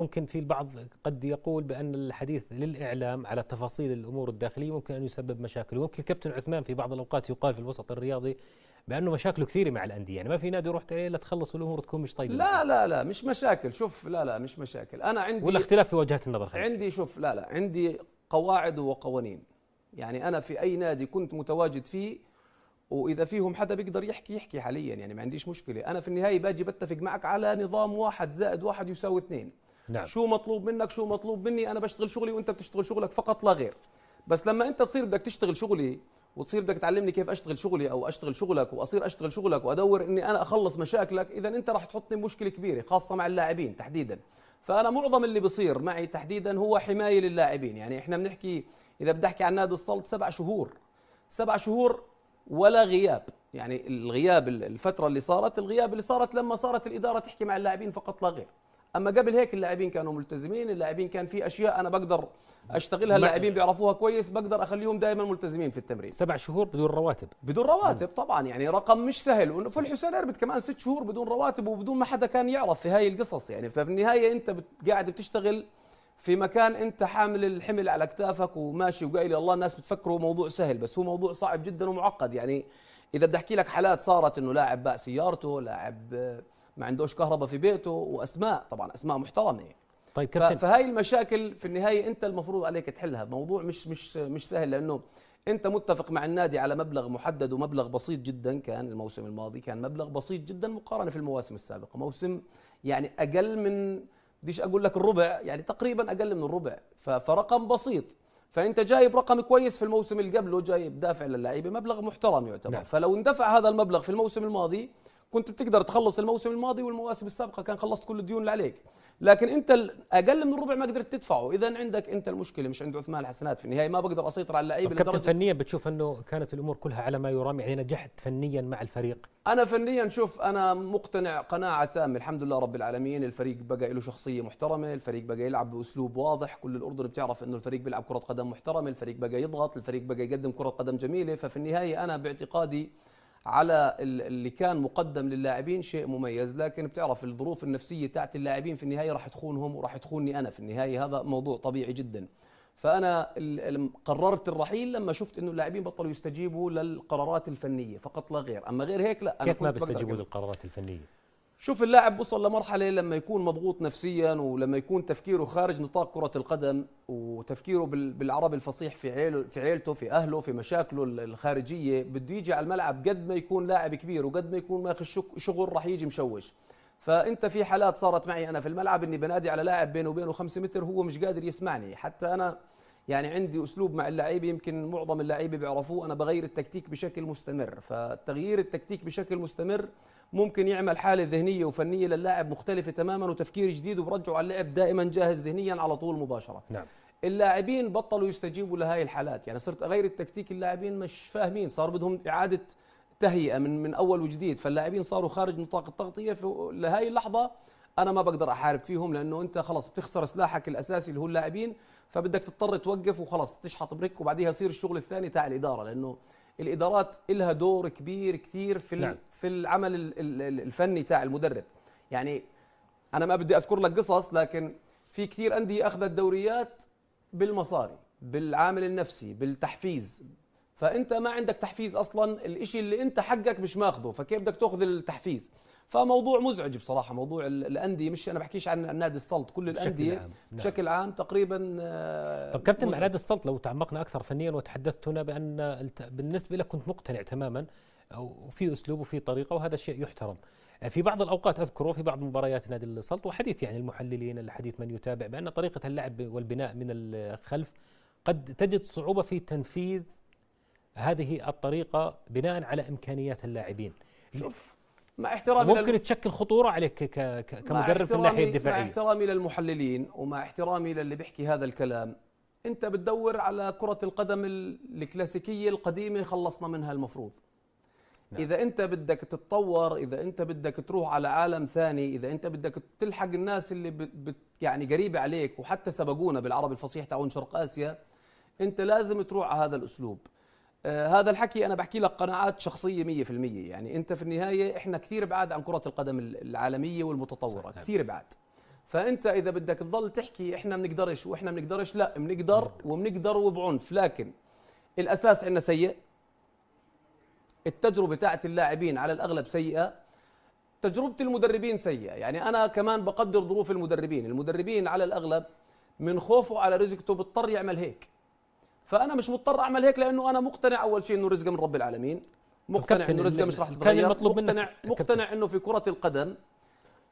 ممكن في البعض قد يقول بأن الحديث للإعلام على تفاصيل الأمور الداخلية ممكن أن يسبب مشاكل وممكن الكابتن عثمان في بعض الأوقات يقال في الوسط الرياضي بأنه مشاكله كثيرة مع الأندية يعني ما في نادي رحت عليه إلا تخلص والأمور تكون مش طيبة لا لا لا مش مشاكل شوف لا لا مش مشاكل أنا عندي ولا اختلاف في وجهات النظر خليك. عندي شوف لا لا عندي قواعد وقوانين يعني أنا في أي نادي كنت متواجد فيه واذا فيهم حدا بيقدر يحكي يحكي حاليا يعني ما عنديش مشكله انا في النهايه باجي بتفق معك على نظام واحد زائد واحد يساوي اثنين نعم. شو مطلوب منك شو مطلوب مني انا بشتغل شغلي وانت بتشتغل شغلك فقط لا غير بس لما انت تصير بدك تشتغل شغلي وتصير بدك تعلمني كيف اشتغل شغلي او اشتغل شغلك واصير اشتغل شغلك وادور اني انا اخلص مشاكلك اذا انت راح تحطني مشكله كبيره خاصه مع اللاعبين تحديدا فانا معظم اللي بصير معي تحديدا هو حمايه للاعبين يعني احنا بنحكي اذا بدي احكي عن نادي السلط سبع شهور سبع شهور ولا غياب يعني الغياب الفتره اللي صارت الغياب اللي صارت لما صارت الاداره تحكي مع اللاعبين فقط لا غير اما قبل هيك اللاعبين كانوا ملتزمين اللاعبين كان في اشياء انا بقدر اشتغلها اللاعبين بيعرفوها كويس بقدر اخليهم دائما ملتزمين في التمرين سبع شهور بدون رواتب بدون رواتب طبعا يعني رقم مش سهل وفي الحسين اربد كمان ست شهور بدون رواتب وبدون ما حدا كان يعرف في هاي القصص يعني ففي النهايه انت قاعد بتشتغل في مكان انت حامل الحمل على اكتافك وماشي وقايل الله الناس بتفكره موضوع سهل بس هو موضوع صعب جدا ومعقد يعني اذا بدي احكي لك حالات صارت انه لاعب باع سيارته لاعب ما عندوش كهرباء في بيته واسماء طبعا اسماء محترمه طيب كابتن فهي المشاكل في النهايه انت المفروض عليك تحلها موضوع مش مش مش سهل لانه انت متفق مع النادي على مبلغ محدد ومبلغ بسيط جدا كان الموسم الماضي كان مبلغ بسيط جدا مقارنه في المواسم السابقه موسم يعني اقل من بديش اقول لك الربع يعني تقريبا اقل من الربع فرقم بسيط فانت جايب رقم كويس في الموسم اللي قبله جايب دافع للعيبه مبلغ محترم يعتبر نعم. فلو اندفع هذا المبلغ في الموسم الماضي كنت بتقدر تخلص الموسم الماضي والمواسم السابقه كان خلصت كل الديون اللي عليك لكن انت اقل من ربع ما قدرت تدفعه اذا عندك انت المشكله مش عند عثمان الحسنات في النهايه ما بقدر اسيطر على اللعيبه كابتن فنيا بتشوف انه كانت الامور كلها على ما يرام يعني نجحت فنيا مع الفريق انا فنيا شوف انا مقتنع قناعه تامه الحمد لله رب العالمين الفريق بقى له شخصيه محترمه الفريق بقى يلعب باسلوب واضح كل الاردن بتعرف انه الفريق بيلعب كره قدم محترمه الفريق بقى يضغط الفريق بقى يقدم كره قدم جميله ففي النهايه انا باعتقادي على اللي كان مقدم للاعبين شيء مميز لكن بتعرف الظروف النفسيه تاعت اللاعبين في النهايه راح تخونهم وراح تخوني انا في النهايه هذا موضوع طبيعي جدا فانا قررت الرحيل لما شفت انه اللاعبين بطلوا يستجيبوا للقرارات الفنيه فقط لا غير اما غير هيك لا أنا كيف ما بيستجيبوا للقرارات الفنيه شوف اللاعب وصل لمرحلة لما يكون مضغوط نفسيا ولما يكون تفكيره خارج نطاق كرة القدم وتفكيره بالعربي الفصيح في عيله في عيلته في أهله في مشاكله الخارجية بده يجي على الملعب قد ما يكون لاعب كبير وقد ما يكون ماخذ شغل راح يجي مشوش فأنت في حالات صارت معي أنا في الملعب إني بنادي على لاعب بينه وبينه 5 متر هو مش قادر يسمعني حتى أنا يعني عندي اسلوب مع اللعيبه يمكن معظم اللعيبه بيعرفوه انا بغير التكتيك بشكل مستمر فتغيير التكتيك بشكل مستمر ممكن يعمل حاله ذهنيه وفنيه للاعب مختلفه تماما وتفكير جديد وبرجعه على اللعب دائما جاهز ذهنيا على طول مباشره نعم. اللاعبين بطلوا يستجيبوا لهي الحالات يعني صرت اغير التكتيك اللاعبين مش فاهمين صار بدهم اعاده تهيئه من من اول وجديد فاللاعبين صاروا خارج نطاق التغطيه لهي اللحظه انا ما بقدر احارب فيهم لانه انت خلاص بتخسر سلاحك الاساسي اللي هو اللاعبين فبدك تضطر توقف وخلاص تشحط بريك وبعديها يصير الشغل الثاني تاع الاداره لانه الادارات لها دور كبير كثير في نعم. في العمل الفني تاع المدرب يعني انا ما بدي اذكر لك قصص لكن في كثير انديه اخذت دوريات بالمصاري بالعامل النفسي بالتحفيز فانت ما عندك تحفيز اصلا الإشي اللي انت حقك مش ماخذه فكيف بدك تاخذ التحفيز فموضوع مزعج بصراحه موضوع الانديه مش انا بحكيش عن نادي السلط كل الانديه بشكل عام, نعم. بشكل عام تقريبا آه، طب كابتن مع نادي السلط لو تعمقنا اكثر فنيا وتحدثت هنا بان بالنسبه لك كنت مقتنع تماما وفي اسلوب وفي طريقه وهذا الشيء يحترم آه، في بعض الاوقات اذكره في بعض مباريات نادي السلط وحديث يعني المحللين الحديث من يتابع بان طريقه اللعب والبناء من الخلف قد تجد صعوبه في تنفيذ هذه الطريقه بناء على امكانيات اللاعبين شوف مع احترامي ممكن لل... تشكل خطوره عليك ك... ك... كمدرب في الناحيه الدفاعيه مع احترامي للمحللين ومع احترامي للي بيحكي هذا الكلام انت بتدور على كره القدم الكلاسيكيه القديمه خلصنا منها المفروض نعم. اذا انت بدك تتطور اذا انت بدك تروح على عالم ثاني اذا انت بدك تلحق الناس اللي بت... يعني قريبه عليك وحتى سبقونا بالعربي الفصيح تاعون شرق اسيا انت لازم تروح على هذا الاسلوب آه، هذا الحكي انا بحكي لك قناعات شخصيه 100% يعني انت في النهايه احنا كثير بعاد عن كره القدم العالميه والمتطوره صحيح. كثير بعاد فانت اذا بدك تضل تحكي احنا بنقدرش واحنا بنقدرش لا بنقدر وبنقدر وبعنف لكن الاساس عندنا سيء التجربه تاعت اللاعبين على الاغلب سيئه تجربه المدربين سيئه يعني انا كمان بقدر ظروف المدربين المدربين على الاغلب من خوفه على رزقته بيضطر يعمل هيك فانا مش مضطر اعمل هيك لانه انا مقتنع اول شيء انه رزقه من رب العالمين مقتنع انه رزقه مش راح يتغير مقتنع مقتنع انه في كره القدم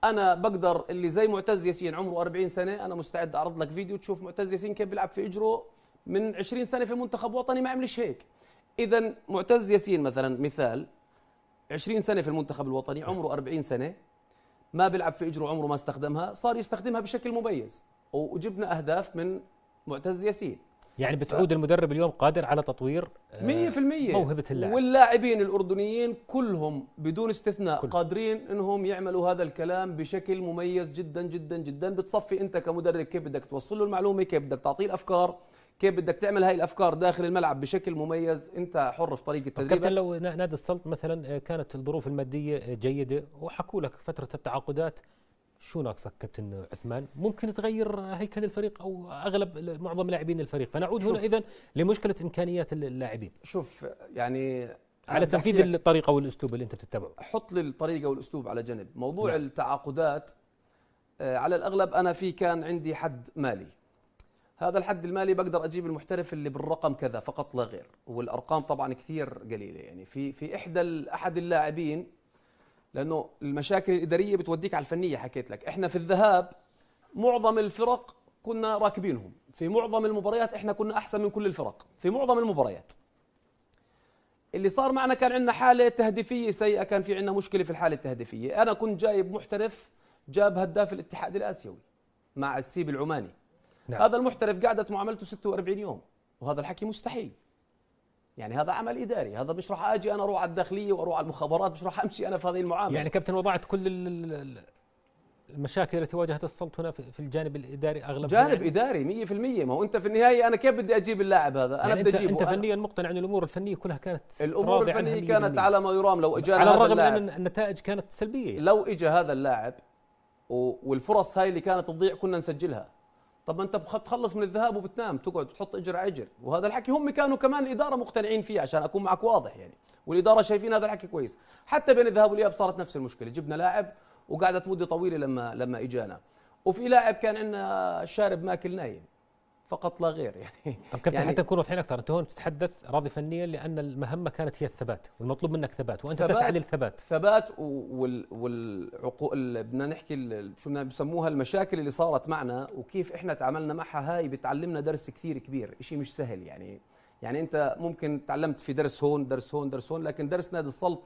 انا بقدر اللي زي معتز ياسين عمره 40 سنه انا مستعد اعرض لك فيديو تشوف معتز ياسين كيف بيلعب في اجره من 20 سنه في منتخب وطني ما عملش هيك اذا معتز ياسين مثلا مثال 20 سنه في المنتخب الوطني عمره 40 سنه ما بيلعب في اجره عمره ما استخدمها صار يستخدمها بشكل مميز وجبنا اهداف من معتز ياسين يعني بتعود المدرب اليوم قادر على تطوير 100% آه، موهبه اللاعب واللاعبين الاردنيين كلهم بدون استثناء كل. قادرين انهم يعملوا هذا الكلام بشكل مميز جدا جدا جدا بتصفي انت كمدرب كيف بدك توصل له المعلومه كيف بدك تعطيه الافكار كيف بدك تعمل هاي الافكار داخل الملعب بشكل مميز انت حر في طريقه تدريبك لو نادي السلط مثلا آه، كانت الظروف الماديه آه، جيده وحكوا لك فتره التعاقدات شو ناقصك كابتن عثمان ممكن تغير هيكل الفريق او اغلب معظم لاعبين الفريق فنعود هنا اذا لمشكله امكانيات اللاعبين شوف يعني على تنفيذ الطريقه والاسلوب اللي انت بتتبعه حط لي الطريقه والاسلوب على جنب موضوع نعم. التعاقدات آه، على الاغلب انا في كان عندي حد مالي هذا الحد المالي بقدر اجيب المحترف اللي بالرقم كذا فقط لا غير والارقام طبعا كثير قليله يعني في في احدى احد اللاعبين لانه المشاكل الاداريه بتوديك على الفنيه حكيت لك احنا في الذهاب معظم الفرق كنا راكبينهم في معظم المباريات احنا كنا احسن من كل الفرق في معظم المباريات اللي صار معنا كان عندنا حاله تهديفيه سيئه كان في عندنا مشكله في الحاله التهديفيه انا كنت جايب محترف جاب هداف الاتحاد الاسيوي مع السيب العماني نعم. هذا المحترف قعدت معاملته 46 يوم وهذا الحكي مستحيل يعني هذا عمل اداري هذا مش راح اجي انا اروح على الداخليه واروح على المخابرات مش راح امشي انا في هذه المعامله يعني كابتن وضعت كل المشاكل التي واجهت السلطه هنا في الجانب الاداري اغلب جانب يعني اداري 100% ما هو انت في النهايه انا كيف بدي اجيب اللاعب هذا انا يعني بدي اجيبه انت فنيا مقتنع ان الامور الفنيه كلها كانت الامور الفنيه كانت على ما يرام لو اجانا على الرغم اللاعب من ان النتائج كانت سلبيه يعني. لو اجى هذا اللاعب والفرص هاي اللي كانت تضيع كنا نسجلها طب انت بتخلص من الذهاب وبتنام تقعد تحط اجر على اجر وهذا الحكي هم كانوا كمان الاداره مقتنعين فيه عشان اكون معك واضح يعني والاداره شايفين هذا الحكي كويس حتى بين الذهاب والاياب صارت نفس المشكله جبنا لاعب وقعدت مده طويله لما لما اجانا وفي لاعب كان عندنا شارب ماكل نايم فقط لا غير يعني طب كابتن يعني حتى نكون واضحين اكثر انت هون بتتحدث راضي فنيا لان المهمه كانت هي الثبات والمطلوب منك ثبات وانت ثبات تسعى للثبات ثبات والعقول بدنا نحكي شو بسموها المشاكل اللي صارت معنا وكيف احنا تعاملنا معها هاي بتعلمنا درس كثير كبير شيء مش سهل يعني يعني انت ممكن تعلمت في درس هون درس هون درس هون لكن درس نادي السلط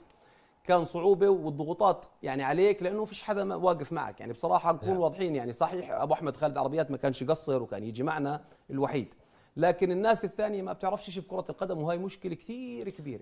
كان صعوبه والضغوطات يعني عليك لانه فيش حدا واقف معك يعني بصراحه نكون نعم. واضحين يعني صحيح ابو احمد خالد عربيات ما كانش يقصر وكان يجي معنا الوحيد لكن الناس الثانيه ما بتعرفش في كره القدم وهي مشكله كثير كبيره